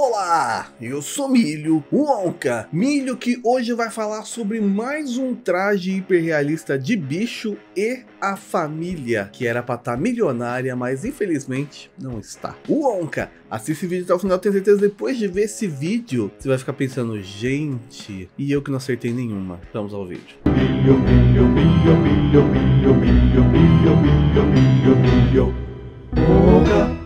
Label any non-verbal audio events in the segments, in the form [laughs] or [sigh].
Olá, eu sou Milho, o Milho que hoje vai falar sobre mais um traje hiperrealista de bicho e a família, que era pra estar tá milionária, mas infelizmente não está. O Onca, assista esse vídeo até o final, tenho certeza depois de ver esse vídeo, você vai ficar pensando, gente, e eu que não acertei nenhuma. Vamos ao vídeo. milho, milho, milho, milho, milho, milho, milho, milho, milho, milho. Onca.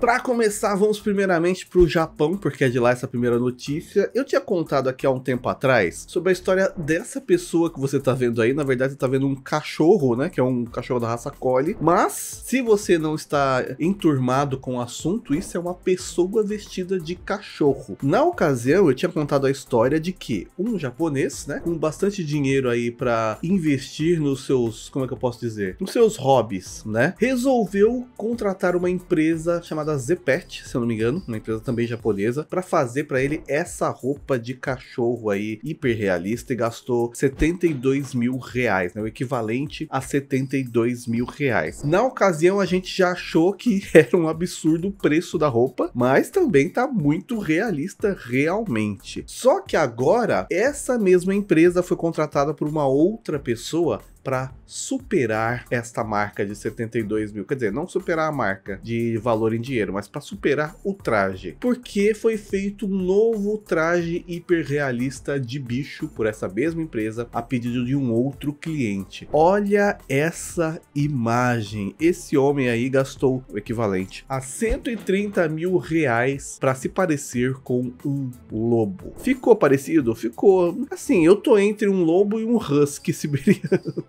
Para começar, vamos primeiramente para o Japão, porque é de lá essa primeira notícia. Eu tinha contado aqui há um tempo atrás sobre a história dessa pessoa que você está vendo aí. Na verdade, você está vendo um cachorro, né? Que é um cachorro da raça Collie. Mas, se você não está enturmado com o assunto, isso é uma pessoa vestida de cachorro. Na ocasião, eu tinha contado a história de que um japonês, né? Com bastante dinheiro aí para investir nos seus, como é que eu posso dizer? Nos seus hobbies, né? Resolveu contratar uma empresa chamada da Zepet, se eu não me engano, uma empresa também japonesa, para fazer para ele essa roupa de cachorro aí hiper realista e gastou 72 mil reais, né, o equivalente a 72 mil reais. Na ocasião a gente já achou que [laughs] era um absurdo o preço da roupa, mas também tá muito realista realmente. Só que agora essa mesma empresa foi contratada por uma outra pessoa para superar esta marca de 72 mil. Quer dizer, não superar a marca de valor em dinheiro, mas para superar o traje. Porque foi feito um novo traje hiperrealista de bicho por essa mesma empresa a pedido de um outro cliente. Olha essa imagem. Esse homem aí gastou o equivalente a 130 mil reais para se parecer com um lobo. Ficou parecido? Ficou. Assim, eu tô entre um lobo e um husky siberiano.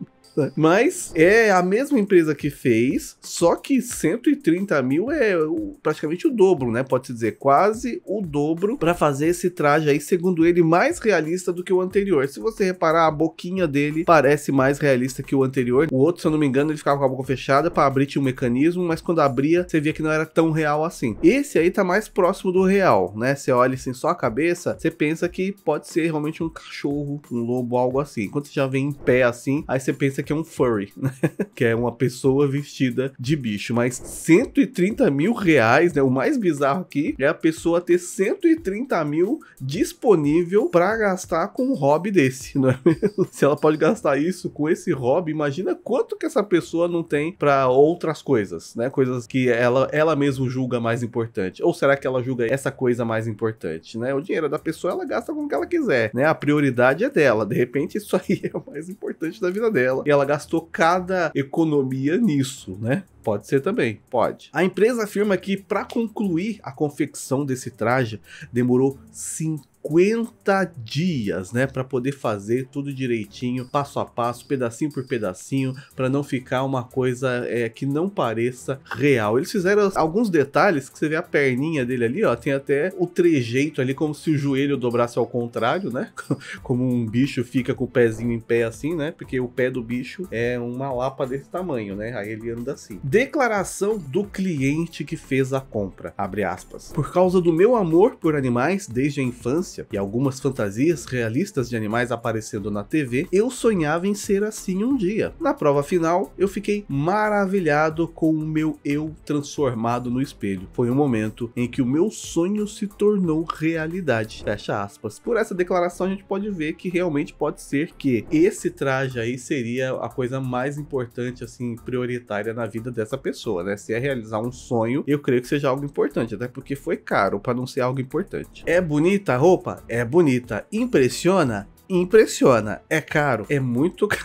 Mas é a mesma empresa que fez, só que 130 mil é praticamente o dobro, né? Pode-se dizer quase o dobro para fazer esse traje aí, segundo ele, mais realista do que o anterior. Se você reparar, a boquinha dele parece mais realista que o anterior. O outro, se eu não me engano, ele ficava com a boca fechada para abrir tinha um mecanismo, mas quando abria, você via que não era tão real assim. Esse aí tá mais próximo do real, né? Você olha assim só a cabeça, você pensa que pode ser realmente um cachorro, um lobo, algo assim. Quando você já vem em pé assim, aí você pensa que é um furry, né? [laughs] que é uma pessoa vestida de bicho. Mas 130 mil reais, né? O mais bizarro aqui é a pessoa ter 130 mil disponível para gastar com um hobby desse, [laughs] não é mesmo? Se ela pode gastar isso com esse hobby, imagina quanto que essa pessoa não tem para outras coisas, né? Coisas que ela, ela mesma julga mais importante. Ou será que ela julga essa coisa mais importante, né? O dinheiro da pessoa ela gasta com o que ela quiser, né? A prioridade é dela. De repente, isso aí [laughs] é o mais importante da vida dela. E ela gastou cada economia nisso, né? Pode ser também, pode. A empresa afirma que para concluir a confecção desse traje demorou 50 50 dias, né, para poder fazer tudo direitinho, passo a passo, pedacinho por pedacinho, para não ficar uma coisa é, que não pareça real. Eles fizeram alguns detalhes que você vê a perninha dele ali, ó, tem até o trejeito ali como se o joelho dobrasse ao contrário, né? [laughs] como um bicho fica com o pezinho em pé assim, né? Porque o pé do bicho é uma lapa desse tamanho, né? Aí ele anda assim. Declaração do cliente que fez a compra, abre aspas. Por causa do meu amor por animais desde a infância infância e algumas fantasias realistas de animais aparecendo na TV, eu sonhava em ser assim um dia. Na prova final, eu fiquei maravilhado com o meu eu transformado no espelho. Foi um momento em que o meu sonho se tornou realidade. Fecha aspas. Por essa declaração, a gente pode ver que realmente pode ser que esse traje aí seria a coisa mais importante, assim, prioritária na vida dessa pessoa, né? Se é realizar um sonho, eu creio que seja algo importante, até porque foi caro para não ser algo importante. É bonita a roupa? roupa é bonita, impressiona, impressiona. É caro, é muito [laughs] caro.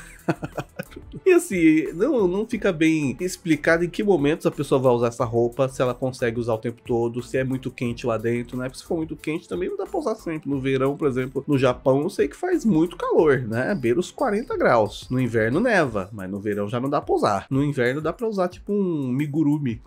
e assim, não, não fica bem explicado em que momentos a pessoa vai usar essa roupa, se ela consegue usar o tempo todo, se é muito quente lá dentro, né? Porque se for muito quente também não dá pra usar sempre. No verão, por exemplo, no Japão, eu sei que faz muito calor, né? Beira os 40 graus. No inverno neva, mas no verão já não dá pra usar. No inverno dá pra usar tipo um migurumi. [laughs]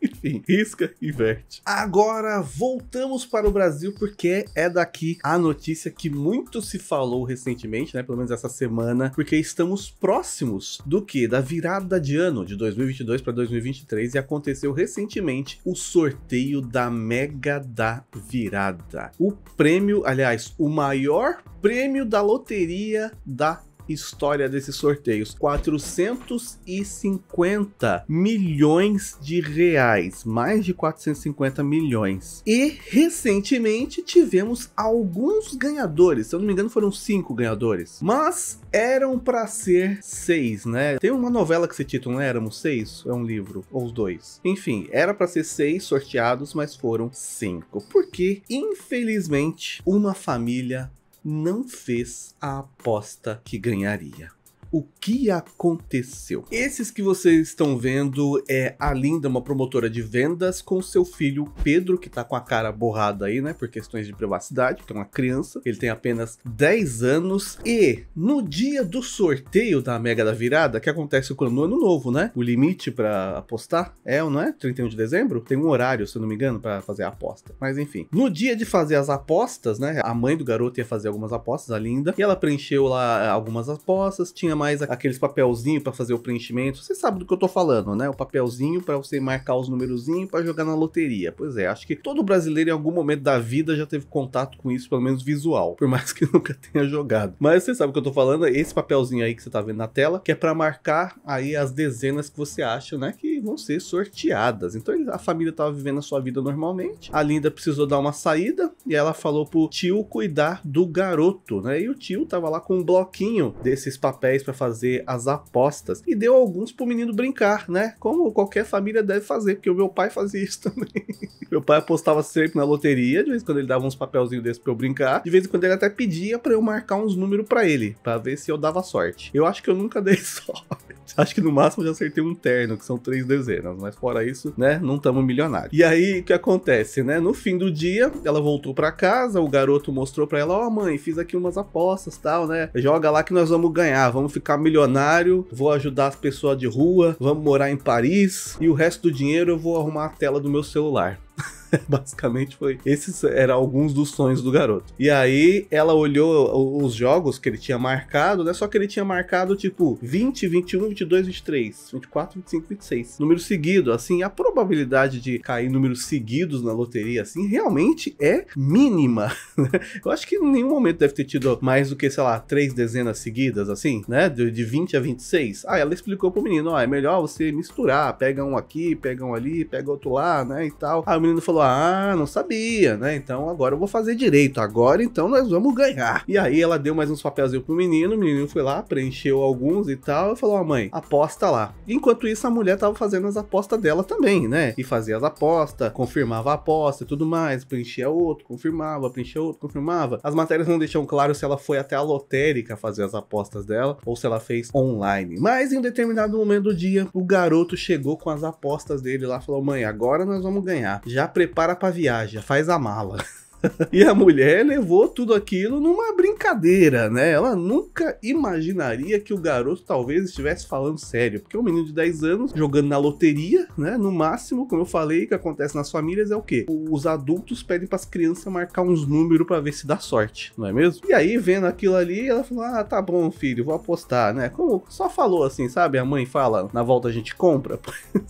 [laughs] Enfim, risca, verte. Agora voltamos para o Brasil porque é daqui a notícia que muito se falou recentemente, né? Pelo menos essa semana, porque estamos próximos do que da virada de ano de 2022 para 2023 e aconteceu recentemente o sorteio da Mega da Virada. O prêmio, aliás, o maior prêmio da loteria da história desses sorteios. 450 milhões de reais, mais de 450 milhões. E recentemente tivemos alguns ganhadores, se eu não me engano foram cinco ganhadores, mas eram para ser seis, né? Tem uma novela que se titula né? Éramos seis, é um livro ou os dois. Enfim, era para ser seis sorteados, mas foram cinco, porque infelizmente uma família não fez a aposta que ganharia o que aconteceu. Esses que vocês estão vendo é a Linda, uma promotora de vendas, com seu filho Pedro, que tá com a cara borrada aí, né, por questões de privacidade, que é uma criança, ele tem apenas 10 anos, e no dia do sorteio da Mega da Virada, que acontece quando no ano novo, né, o limite para apostar é, ou não é? 31 de dezembro? Tem um horário, se eu não me engano, para fazer a aposta, mas enfim. No dia de fazer as apostas, né, a mãe do garoto ia fazer algumas apostas, a Linda, e ela preencheu lá algumas apostas, tinha mais aqueles papelzinho para fazer o preenchimento. Você sabe do que eu tô falando, né? O papelzinho para você marcar os númerozinhos para jogar na loteria. Pois é, acho que todo brasileiro em algum momento da vida já teve contato com isso, pelo menos visual, por mais que [laughs] nunca tenha jogado. Mas você sabe o que eu tô falando, esse papelzinho aí que você tá vendo na tela, que é para marcar aí as dezenas que você acha, né? Que vão ser sorteadas. Então a família estava vivendo a sua vida normalmente. A Linda precisou dar uma saída e ela falou pro tio cuidar do garoto, né? E o tio tava lá com um bloquinho desses papéis para fazer as apostas e deu alguns pro menino brincar, né? Como qualquer família deve fazer, porque o meu pai fazia isso [laughs] também. meu pai apostava sempre na loteria, de vez em quando ele dava uns papelzinhos desses para eu brincar, de vez em quando ele até pedia para eu marcar uns números para ele, para ver se eu dava sorte. Eu acho que eu nunca dei [laughs] sorte. Acho que no máximo já acertei um terno, que são três dezenas, mas fora isso, né, não estamos milionários. E aí, o que acontece, né? No fim do dia, ela voltou para casa, o garoto mostrou para ela, ó oh, mãe, fiz aqui umas apostas tal, né? Joga lá que nós vamos ganhar, vamos ficar milionário, vou ajudar as pessoas de rua, vamos morar em Paris, e o resto do dinheiro eu vou arrumar a tela do meu celular. [laughs] Basicamente foi. Esses eram alguns dos sonhos do garoto. E aí ela olhou os jogos que ele tinha marcado, né? Só que ele tinha marcado tipo 20, 21, 22, 23, 24, 25, 26. Número seguido, assim, a probabilidade de cair números seguidos na loteria, assim, realmente é mínima. [laughs] Né? Eu acho que em nenhum momento deve ter tido mais do que, sei lá, três dezenas seguidas, assim, né? De, 20 a 26. Ah, ela explicou pro menino: ó, oh, é melhor você misturar, pega um aqui, pega um ali, pega outro lá, né? E tal. Aí ah, o menino menino falou: Ah, não sabia, né? Então agora eu vou fazer direito. Agora então nós vamos ganhar. E aí ela deu mais uns papelzinhos pro menino. O menino foi lá, preencheu alguns e tal. E falou: Ó, oh, mãe, aposta lá. Enquanto isso, a mulher tava fazendo as apostas dela também, né? E fazia as apostas, confirmava a aposta e tudo mais. Preenchia outro, confirmava, preenchia outro, confirmava. As matérias não deixam claro se ela foi até a lotérica fazer as apostas dela ou se ela fez online. Mas em um determinado momento do dia, o garoto chegou com as apostas dele lá falou: Mãe, agora nós vamos ganhar. Já já prepara pra viagem, já faz a mala. [laughs] [laughs] e a mulher levou tudo aquilo numa brincadeira, né? Ela nunca imaginaria que o garoto talvez estivesse falando sério, porque é um menino de 10 anos jogando na loteria, né? No máximo, como eu falei, que acontece nas famílias é o quê? Os adultos pedem para as crianças marcar uns números para ver se dá sorte, não é mesmo? E aí, vendo aquilo ali, ela falou: "Ah, tá bom, filho, vou apostar", né? Como só falou assim, sabe? A mãe fala: "Na volta a gente compra". [laughs]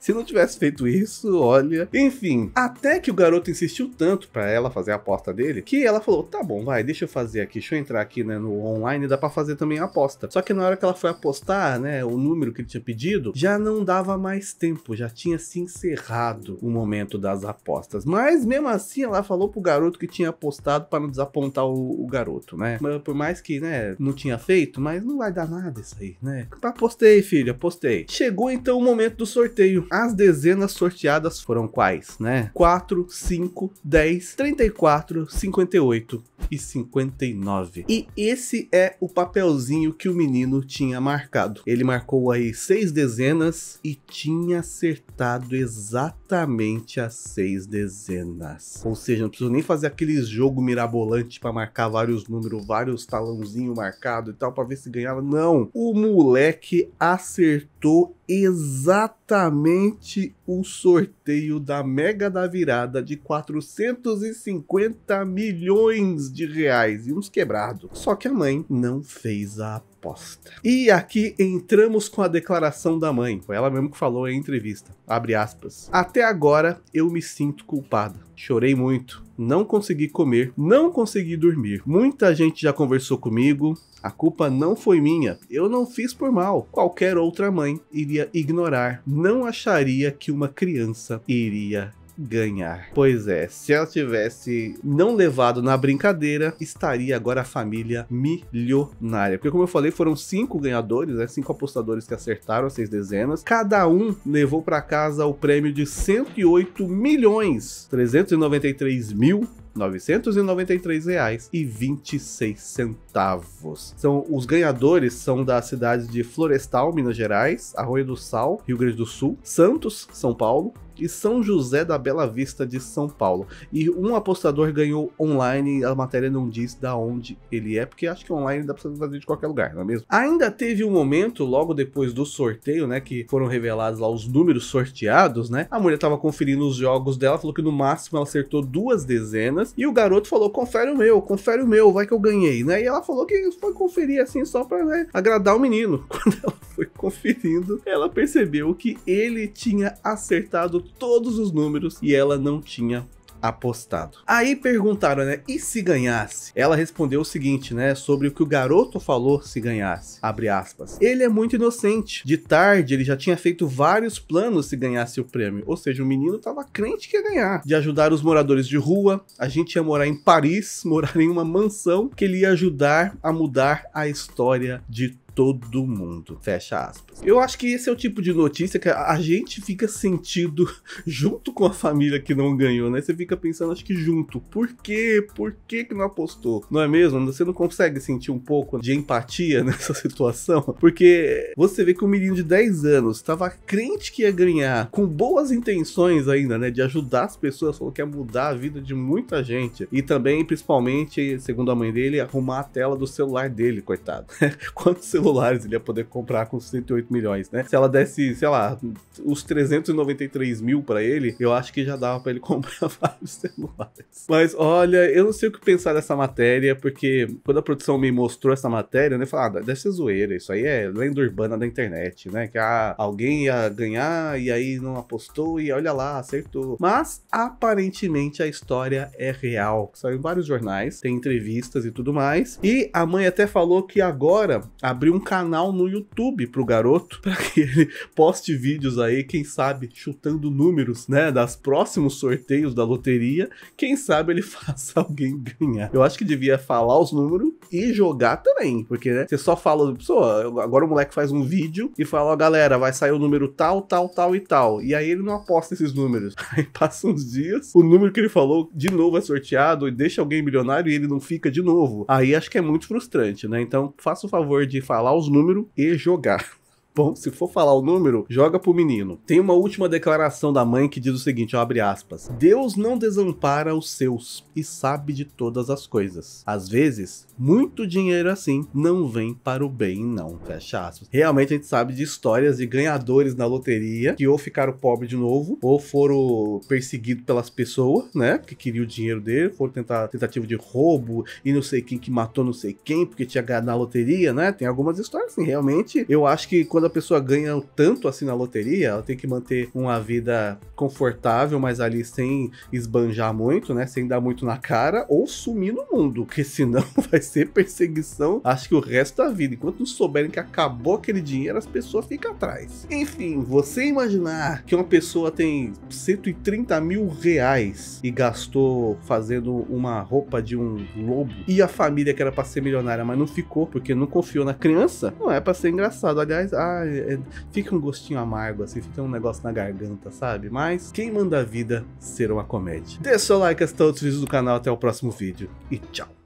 se não tivesse feito isso, olha. Enfim, até que o garoto insistiu tanto para ela fazer a aposta dele, que ela falou: tá bom, vai, deixa eu fazer aqui, deixa eu entrar aqui né, no online, dá para fazer também a aposta. Só que na hora que ela foi apostar, né, o número que ele tinha pedido, já não dava mais tempo, já tinha se encerrado o momento das apostas. Mas mesmo assim, ela falou pro garoto que tinha apostado para não desapontar o, o, garoto, né? Por mais que, né, não tinha feito, mas não vai dar nada isso aí, né? Apostei, filho, apostei. Chegou então o momento do sorteio. As dezenas sorteadas foram quais, né? 4, 5, 10, 3. 34, 58 e 59. E esse é o papelzinho que o menino tinha marcado. Ele marcou aí seis dezenas e tinha acertado exatamente as seis dezenas. Ou seja, não precisa nem fazer aqueles jogo mirabolante para marcar vários números, vários talãozinho marcado e tal para ver se ganhava. Não, o moleque acertou exatamente o sorteio da Mega da Virada de 450 milhões de reais e uns quebrados. Só que a mãe não fez a resposta. E aqui entramos com a declaração da mãe. Foi ela mesmo que falou em entrevista. Abre aspas. Até agora eu me sinto culpada. Chorei muito, não consegui comer, não consegui dormir. Muita gente já conversou comigo, a culpa não foi minha, eu não fiz por mal. Qualquer outra mãe iria ignorar, não acharia que uma criança iria ganhar. Pois é, se ela tivesse não levado na brincadeira, estaria agora a família milionária. Porque, como eu falei, foram cinco ganhadores, né? Cinco apostadores que acertaram as seis dezenas. Cada um levou para casa o prêmio de 108 milhões 393 mil 993 reais e 26 centavos. São os ganhadores são da cidade de Florestal, Minas Gerais, Arroio do Sal, Rio Grande do Sul, Santos, São Paulo, e São José da Bela Vista de São Paulo. E um apostador ganhou online, a matéria não diz da onde ele é, porque acho que online dá pra fazer de qualquer lugar, não é mesmo? Ainda teve um momento, logo depois do sorteio, né, que foram revelados lá os números sorteados, né? A mulher tava conferindo os jogos dela, falou que no máximo ela acertou duas dezenas, e o garoto falou, confere o meu, confere o meu, vai que eu ganhei, né? E ela falou que foi conferir assim só pra né, agradar o menino. [laughs] Quando ela foi conferindo, ela percebeu que ele tinha acertado todos os números e ela não tinha apostado. Aí perguntaram, né? E se ganhasse? Ela respondeu o seguinte, né? Sobre o que o garoto falou se ganhasse. Abre aspas. Ele é muito inocente. De tarde, ele já tinha feito vários planos se ganhasse o prêmio. Ou seja, o menino tava crente que ia ganhar. De ajudar os moradores de rua. A gente ia morar em Paris, [laughs] morar em uma mansão que ele ia ajudar a mudar a história de todo mundo. Fecha aspas. Eu acho que esse é o tipo de notícia que a gente fica sentido [laughs] junto com a família que não ganhou, né? Você fica pensando, acho que junto. Por quê? Por que que não apostou? Não é mesmo? Você não consegue sentir um pouco de empatia [laughs] nessa situação? Porque você vê que um menino de 10 anos estava crente que ia ganhar, com boas intenções ainda, né? De ajudar as pessoas, falou que ia mudar a vida de muita gente. E também, principalmente, segundo a mãe dele, arrumar a tela do celular dele, coitado. [laughs] Quando o celular celulares ele ia poder comprar com 108 milhões, né? Se ela desse, sei lá, os 393 mil para ele, eu acho que já dava para ele [laughs] comprar vários celulares. Mas olha, eu não sei o que pensar dessa matéria, porque quando a produção me mostrou essa matéria, né, eu falei, ah, deve ser zoeira, isso aí é lenda urbana da internet, né? Que ah, alguém ia ganhar e aí não apostou e olha lá, acertou. Mas aparentemente a história é real. Saiu em vários jornais, tem entrevistas e tudo mais. E a mãe até falou que agora abriu um canal no YouTube pro garoto, [laughs] para que ele poste vídeos aí, quem sabe, chutando números, né, das próximos sorteios da loteria, quem sabe ele [laughs] faça alguém ganhar. Eu acho que devia falar os números e jogar também, porque, né, você só fala, pessoa, agora o moleque faz um vídeo e fala, ó, oh, galera, vai sair o número tal, tal, tal e tal, e aí ele não aposta esses números. [laughs] Aí passa uns dias, o número que ele falou de novo é sorteado e deixa alguém milionário e ele não fica de novo. Aí acho que é muito frustrante, né? Então, faça o favor de falar falar os números e jogar. Bom, se for falar o número, joga pro menino. Tem uma última declaração da mãe que diz o seguinte, abre aspas. Deus não desampara os seus e sabe de todas as coisas. Às vezes, muito dinheiro assim não vem para o bem não, fecha aspas. Realmente a gente sabe de histórias de ganhadores na loteria que ou ficaram pobres de novo, ou foram perseguidos pelas pessoas, né, que queriam o dinheiro dele, foram tentar tentativa de roubo e não sei quem que matou não sei quem porque tinha ganhado na loteria, né? Tem algumas histórias assim, realmente eu acho que quando quando a pessoa ganha tanto assim na loteria, ela tem que manter uma vida confortável, mas ali sem esbanjar muito, né? Sem dar muito na cara, ou sumir no mundo, porque senão [laughs] vai ser perseguição, acho que o resto da vida. Enquanto não souberem que acabou aquele dinheiro, as pessoas ficam atrás. Enfim, você imaginar que uma pessoa tem 130 mil reais e gastou fazendo uma roupa de um lobo e a família que era para ser milionária, mas não ficou porque não confiou na criança, não é para ser engraçado. Aliás, a ah, é, fica um gostinho amargo, assim, fica um negócio na garganta, sabe? Mas quem manda a vida ser uma comédia? Deixa o like, as todos outros vídeos do canal, até o próximo vídeo e tchau!